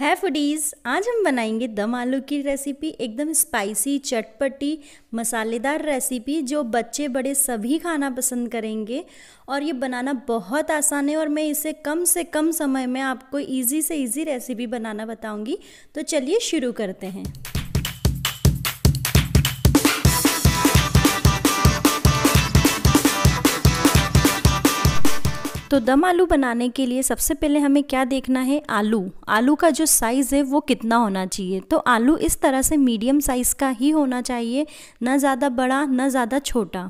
है फूडीज़ आज हम बनाएंगे दम आलू की रेसिपी एकदम स्पाइसी चटपटी मसालेदार रेसिपी जो बच्चे बड़े सभी खाना पसंद करेंगे और ये बनाना बहुत आसान है और मैं इसे कम से कम समय में आपको इजी से इजी रेसिपी बनाना बताऊंगी तो चलिए शुरू करते हैं तो दम आलू बनाने के लिए सबसे पहले हमें क्या देखना है आलू आलू का जो साइज़ है वो कितना होना चाहिए तो आलू इस तरह से मीडियम साइज़ का ही होना चाहिए ना ज़्यादा बड़ा ना ज़्यादा छोटा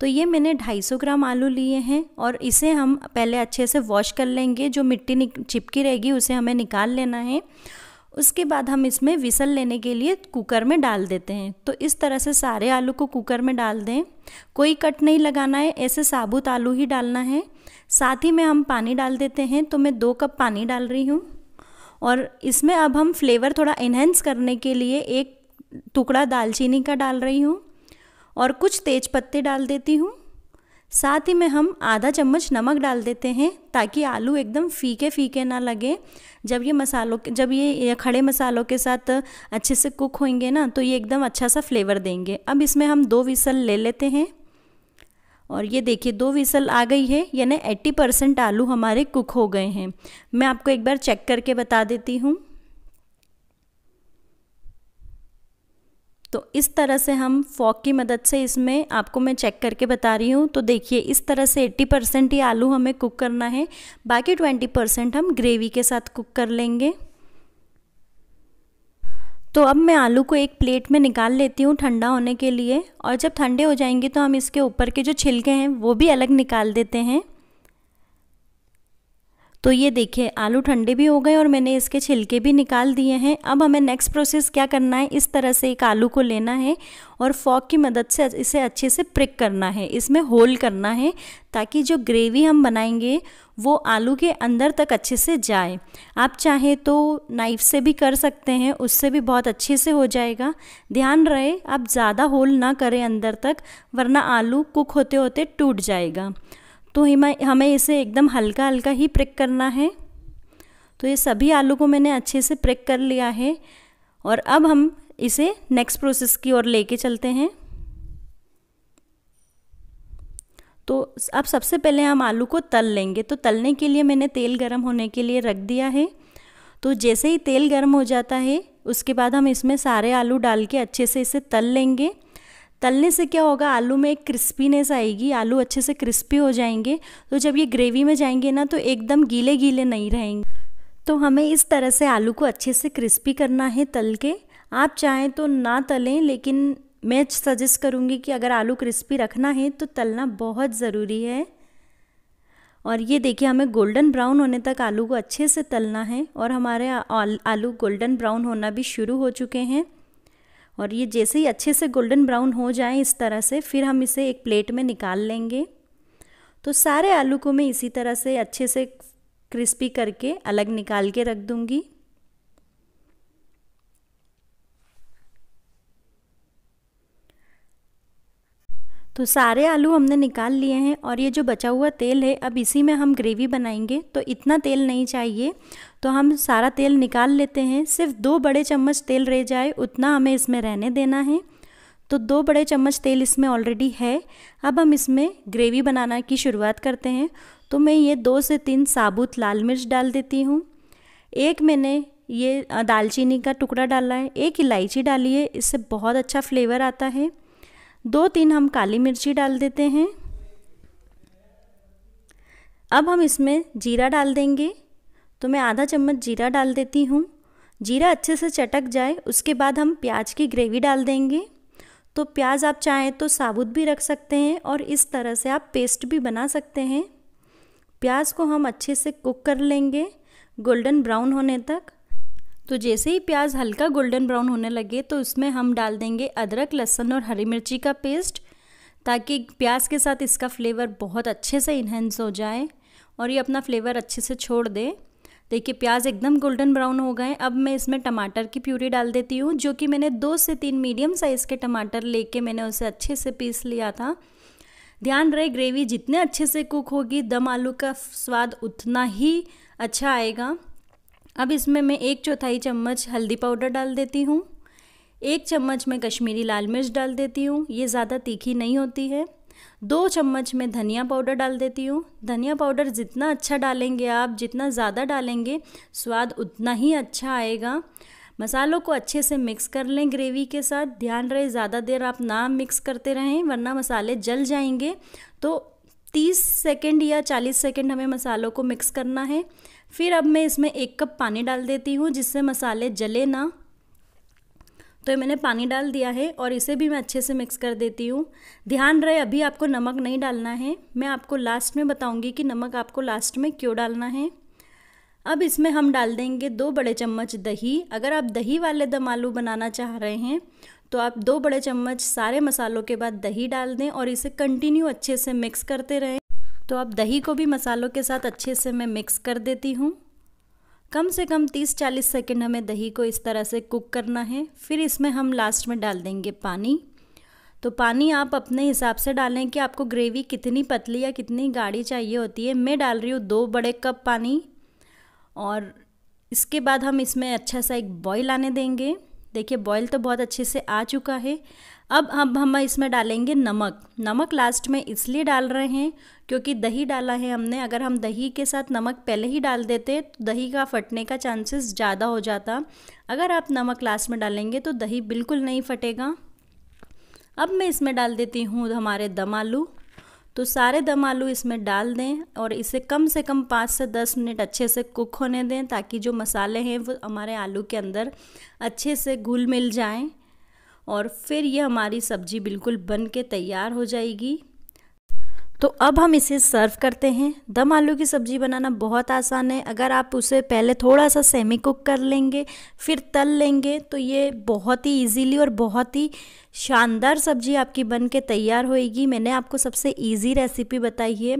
तो ये मैंने 250 ग्राम आलू लिए हैं और इसे हम पहले अच्छे से वॉश कर लेंगे जो मिट्टी चिपकी रहेगी उसे हमें निकाल लेना है उसके बाद हम इसमें विसल लेने के लिए कुकर में डाल देते हैं तो इस तरह से सारे आलू को कुकर में डाल दें कोई कट नहीं लगाना है ऐसे साबुत आलू ही डालना है साथ ही में हम पानी डाल देते हैं तो मैं दो कप पानी डाल रही हूँ और इसमें अब हम फ्लेवर थोड़ा इन्हेंस करने के लिए एक टुकड़ा दालचीनी का डाल रही हूँ और कुछ तेज पत्ते डाल देती हूँ साथ ही में हम आधा चम्मच नमक डाल देते हैं ताकि आलू एकदम फीके फीके ना लगे जब ये मसालों के जब ये खड़े मसालों के साथ अच्छे से कुक होंगे ना तो ये एकदम अच्छा सा फ्लेवर देंगे अब इसमें हम दो विसल ले लेते हैं और ये देखिए दो विसल आ गई है यानी 80 परसेंट आलू हमारे कुक हो गए हैं मैं आपको एक बार चेक करके बता देती हूँ तो इस तरह से हम फॉक की मदद से इसमें आपको मैं चेक करके बता रही हूँ तो देखिए इस तरह से 80 परसेंट ही आलू हमें कुक करना है बाकी 20 परसेंट हम ग्रेवी के साथ कुक कर लेंगे तो अब मैं आलू को एक प्लेट में निकाल लेती हूँ ठंडा होने के लिए और जब ठंडे हो जाएंगे तो हम इसके ऊपर के जो छिलके हैं वो भी अलग निकाल देते हैं तो ये देखिए आलू ठंडे भी हो गए और मैंने इसके छिलके भी निकाल दिए हैं अब हमें नेक्स्ट प्रोसेस क्या करना है इस तरह से एक आलू को लेना है और फॉक की मदद से इसे अच्छे से प्रिक करना है इसमें होल करना है ताकि जो ग्रेवी हम बनाएंगे वो आलू के अंदर तक अच्छे से जाए आप चाहें तो नाइफ से भी कर सकते हैं उससे भी बहुत अच्छे से हो जाएगा ध्यान रहे आप ज़्यादा होल ना करें अंदर तक वरना आलू कुक होते होते टूट जाएगा तो हमें इसे एकदम हल्का हल्का ही प्रेक करना है तो ये सभी आलू को मैंने अच्छे से प्रेक कर लिया है और अब हम इसे नेक्स्ट प्रोसेस की ओर लेके चलते हैं तो अब सबसे पहले हम आलू को तल लेंगे तो तलने के लिए मैंने तेल गर्म होने के लिए रख दिया है तो जैसे ही तेल गर्म हो जाता है उसके बाद हम इसमें सारे आलू डाल के अच्छे से इसे तल लेंगे तलने से क्या होगा आलू में एक क्रिस्पीनेस आएगी आलू अच्छे से क्रिस्पी हो जाएंगे तो जब ये ग्रेवी में जाएंगे ना तो एकदम गीले गीले नहीं रहेंगे तो हमें इस तरह से आलू को अच्छे से क्रिस्पी करना है तल के आप चाहें तो ना तलें लेकिन मैं सजेस्ट करूँगी कि अगर आलू क्रिस्पी रखना है तो तलना बहुत ज़रूरी है और ये देखिए हमें गोल्डन ब्राउन होने तक आलू को अच्छे से तलना है और हमारे आलू गोल्डन ब्राउन होना भी शुरू हो चुके हैं और ये जैसे ही अच्छे से गोल्डन ब्राउन हो जाए इस तरह से फिर हम इसे एक प्लेट में निकाल लेंगे तो सारे आलू को मैं इसी तरह से अच्छे से क्रिस्पी करके अलग निकाल के रख दूँगी तो सारे आलू हमने निकाल लिए हैं और ये जो बचा हुआ तेल है अब इसी में हम ग्रेवी बनाएंगे तो इतना तेल नहीं चाहिए तो हम सारा तेल निकाल लेते हैं सिर्फ दो बड़े चम्मच तेल रह जाए उतना हमें इसमें रहने देना है तो दो बड़े चम्मच तेल इसमें ऑलरेडी है अब हम इसमें ग्रेवी बनाना की शुरुआत करते हैं तो मैं ये दो से तीन साबुत लाल मिर्च डाल देती हूँ एक मैंने ये दालचीनी का टुकड़ा डाला है एक इलायची डाली है इससे बहुत अच्छा फ्लेवर आता है दो तीन हम काली मिर्ची डाल देते हैं अब हम इसमें जीरा डाल देंगे तो मैं आधा चम्मच जीरा डाल देती हूँ जीरा अच्छे से चटक जाए उसके बाद हम प्याज की ग्रेवी डाल देंगे तो प्याज आप चाहें तो साबुत भी रख सकते हैं और इस तरह से आप पेस्ट भी बना सकते हैं प्याज को हम अच्छे से कुक कर लेंगे गोल्डन ब्राउन होने तक तो जैसे ही प्याज हल्का गोल्डन ब्राउन होने लगे तो इसमें हम डाल देंगे अदरक लहसुन और हरी मिर्ची का पेस्ट ताकि प्याज के साथ इसका फ्लेवर बहुत अच्छे से इन्हेंस हो जाए और ये अपना फ्लेवर अच्छे से छोड़ दे देखिए प्याज एकदम गोल्डन ब्राउन हो गए अब मैं इसमें टमाटर की प्यूरी डाल देती हूँ जो कि मैंने दो से तीन मीडियम साइज़ के टमाटर लेके मैंने उसे अच्छे से पीस लिया था ध्यान रहे ग्रेवी जितने अच्छे से कुक होगी दम आलू का स्वाद उतना ही अच्छा आएगा अब इसमें मैं एक चौथाई चम्मच हल्दी पाउडर डाल देती हूँ एक चम्मच में कश्मीरी लाल मिर्च डाल देती हूँ ये ज़्यादा तीखी नहीं होती है दो चम्मच में धनिया पाउडर डाल देती हूँ धनिया पाउडर जितना अच्छा डालेंगे आप जितना ज़्यादा डालेंगे स्वाद उतना ही अच्छा आएगा मसालों को अच्छे से मिक्स कर लें ग्रेवी के साथ ध्यान रहे ज़्यादा देर आप ना मिक्स करते रहें वरना मसाले जल जाएंगे तो 30 सेकेंड या 40 सेकेंड हमें मसालों को मिक्स करना है फिर अब मैं इसमें एक कप पानी डाल देती हूँ जिससे मसाले जले ना तो मैंने पानी डाल दिया है और इसे भी मैं अच्छे से मिक्स कर देती हूँ ध्यान रहे अभी आपको नमक नहीं डालना है मैं आपको लास्ट में बताऊँगी कि नमक आपको लास्ट में क्यों डालना है अब इसमें हम डाल देंगे दो बड़े चम्मच दही अगर आप दही वाले दम आलू बनाना चाह रहे हैं तो आप दो बड़े चम्मच सारे मसालों के बाद दही डाल दें और इसे कंटिन्यू अच्छे से मिक्स करते रहें तो अब दही को भी मसालों के साथ अच्छे से मैं मिक्स कर देती हूँ कम से कम 30-40 सेकेंड हमें दही को इस तरह से कुक करना है फिर इसमें हम लास्ट में डाल देंगे पानी तो पानी आप अपने हिसाब से डालें कि आपको ग्रेवी कितनी पतली या कितनी गाढ़ी चाहिए होती है मैं डाल रही हूँ दो बड़े कप पानी और इसके बाद हम इसमें अच्छा सा एक बॉईल आने देंगे देखिए बॉयल तो बहुत अच्छे से आ चुका है अब हम हम इसमें डालेंगे नमक नमक लास्ट में इसलिए डाल रहे हैं क्योंकि दही डाला है हमने अगर हम दही के साथ नमक पहले ही डाल देते तो दही का फटने का चांसेस ज़्यादा हो जाता अगर आप नमक लास्ट में डालेंगे तो दही बिल्कुल नहीं फटेगा अब मैं इसमें डाल देती हूँ हमारे दम आलू तो सारे दम आलू इसमें डाल दें और इसे कम से कम पाँच से दस मिनट अच्छे से कुक होने दें ताकि जो मसाले हैं वो हमारे आलू के अंदर अच्छे से घुल मिल जाएं और फिर ये हमारी सब्ज़ी बिल्कुल बन के तैयार हो जाएगी तो अब हम इसे सर्व करते हैं दम आलू की सब्ज़ी बनाना बहुत आसान है अगर आप उसे पहले थोड़ा सा सेमी कुक कर लेंगे फिर तल लेंगे तो ये बहुत ही इजीली और बहुत ही शानदार सब्ज़ी आपकी बन के तैयार होएगी मैंने आपको सबसे इजी रेसिपी बताई है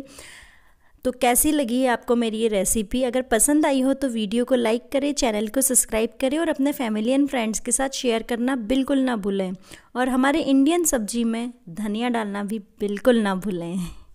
तो कैसी लगी है आपको मेरी ये रेसिपी अगर पसंद आई हो तो वीडियो को लाइक करें चैनल को सब्सक्राइब करें और अपने फैमिली एंड फ्रेंड्स के साथ शेयर करना बिल्कुल ना भूलें और हमारे इंडियन सब्जी में धनिया डालना भी बिल्कुल ना भूलें